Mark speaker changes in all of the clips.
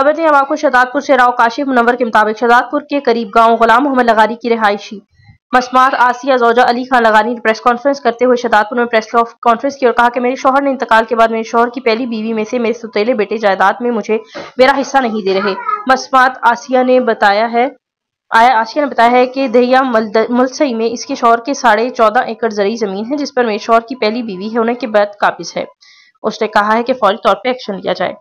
Speaker 1: खबर दें आपको शदातपुर से राव काशि मुनवर के मुताबिक शदादपुर के करीब गांव गुलाम मोहम्मद लगारी की रिहायशी मसमात आसिया जोजा अली खान लगानी ने प्रेस कॉन्फ्रेंस करते हुए शदादपुर में प्रेस कॉन्फ्रेंस की और कहा कि मेरे शोहर ने इंतकाल के बाद मेरे शोहर की पहली बीवी में से मेरे सतीले बेटे जायदाद में मुझे मेरा हिस्सा नहीं दे रहे मसमात आसिया ने बताया है आया आसिया ने बताया है कि दहिया मुलसई में इसके शोहर के साढ़े चौदह एकड़ जरिए जमीन है जिस पर मेरे शोहर की पहली बीवी है उन्हें के बाद काबिज है उसने कहा है कि फौरी तौर पर एक्शन लिया जाए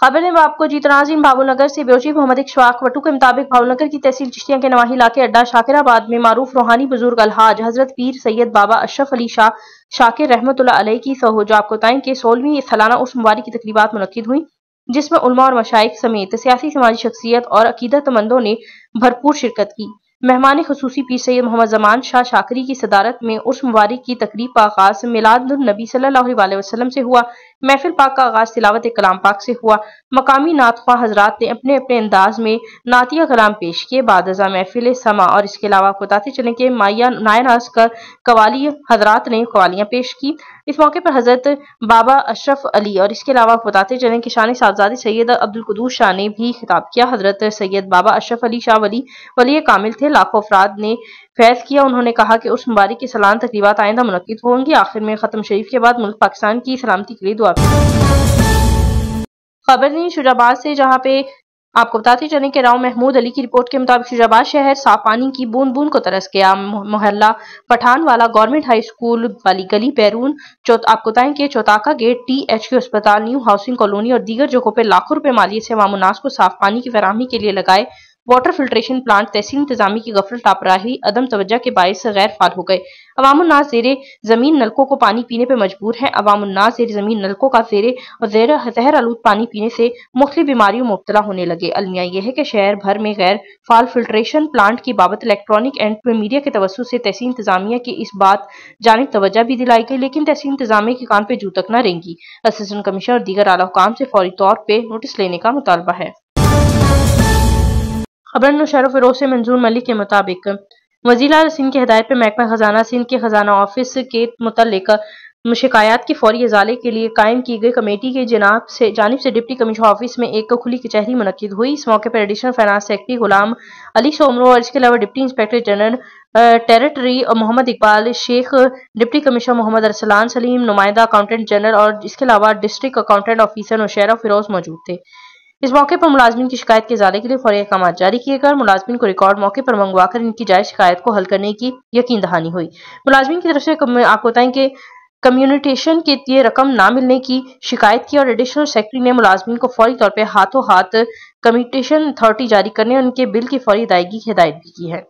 Speaker 1: खबर है आपको जी तनाजीम भावनगर से बेची मोहम्मद इशवाक वटू के मुताबिक भावनगर की तहसील चिश्तिया के नवाही इलाके अड्डा शाकिराबाद में मारूफ रूहानी बुजुर्ग अलहाज हजरत पीर सैयद बाबा अशरफ अली शाह शाकिर रहमत की सहूजाब कोताइन के सोलहवीं सालाना उस मुबारक की तकरीबा मनद हुई जिसमें उलमा और मशाइक समेत सियासी समाजी शख्सियत और अकीदतमंदों ने भरपूर शिरकत की मेहमान खसूसी पीर सैद मोहम्मद जमान शाह शाकरी की सदारत में उर्स मुबारक की तकरीब का आगाज मिलादुलनबी सल्लल्लाहु वसलम से हुआ महफिल पाक का आगाज तिलावत कलाम पाक से हुआ मकामी नातखा हजरात ने अपने अपने अंदाज में नातिया कलाम पेश किए बाद महफिल समा और इसके अलावा बताते चले कि माया नायनाज कर कवाली हजरात ने कवालियाँ पेश की इस मौके पर हजरत बाबा अशरफ अली और इसके अलावा बताते चले कि शान साहबजादी सैयद कदूर शाह ने भी खिताब किया हजरत सैयद बाबा अशरफ अली शाह वली वली कामिल थे लाखों अफराद ने फैज किया उन्होंने कहा कि उस मुबारक की सलाम तकरीबा आइंदा मनद होंगी आखिर में ख़त्म शरीफ के बाद मुल्क पाकिस्तान की सलामती के लिए वक्त खबर नहीं शुजाबाद से जहां पे आपको बताते चले कि राव महमूद अली की रिपोर्ट के मुताबिक शुजाबाद शहर साफ पानी की बूंद बूंद को तरस गया मोहल्ला पठान वाला गवर्नमेंट हाई स्कूल वाली गली बैरून आपको बताएं कि चौताका गेट टी एच के अस्पताल न्यू हाउसिंग कॉलोनी और दीगर जगहों पर लाखों रुपए मालिय से वामुनास को साफ पानी की फरहमी के लिए लगाए वाटर फिल्ट्रेशन प्लांट तहसील इंतजामी की गफल लापरवाही अदम तवज्जा के बायस गैर फाल हो गए अवामनाज जेर जमीन नलकों को पानी पीने पर मजबूर है अवामनाज जेर जमीन नलकों का जेर और जेर जहर आलूद पानी पीने से मुख्तु बीमारियों मुबतला होने लगे अलमिया यह है कि शहर भर में गैर फाल फिल्ट्रेशन प्लांट की बाबत इलेक्ट्रॉनिक एंड मीडिया के तवसु से तहसील इंतजामिया की इस बात जानब तवज्जा भी दिलाई गई लेकिन तहसील इंतजामिया के काम पर जू तक न रहेंगी असिस्टेंट कमिश्नर और दीगर आला हुकाम से फौरी तौर पर नोटिस लेने का मुतालबा है खबर नशर फरोज से मंजूर मलिक के मुताबिक अल सिंह की हदायत पर महकमा खजाना सिंध के खजाना ऑफिस के मुतल शिकायत के फौरी इजाले के लिए कायम की गई कमेटी के जनाब से जानब से डिप्टी कमिश्नर ऑफिस में एक खुली कचहरी मुनद हुई इस मौके पर additional finance secretary Ghulam Ali Soomro और इसके अलावा deputy inspector general territory Mohammad Iqbal Shaikh deputy commissioner Mohammad Arsalan Saleem नुमाइंदा अकाउंटेंट जनरल और इसके अलावा district accountant officer Naushahro Feroze मौजूद थे इस मौके पर मुलाजमन की शिकायत के इजाले के लिए फौरी अहकाम जारी किए गए मुलाजमन को रिकॉर्ड मौके पर मंगवा कर इनकी जायज शिकायत को हल करने की यकीन दहानी हुई मुलाजमन की तरफ से आपको बताएं कि कम्युनिटेशन के लिए रकम ना मिलने की शिकायत की और एडिशनल सेक्रेटरी ने मुलाजमन को फौरी तौर पर हाथों हाथ कम्युनिटेशन अथॉरिटी जारी करने और उनके बिल की फौरी अदायगी की हिदायत भी की है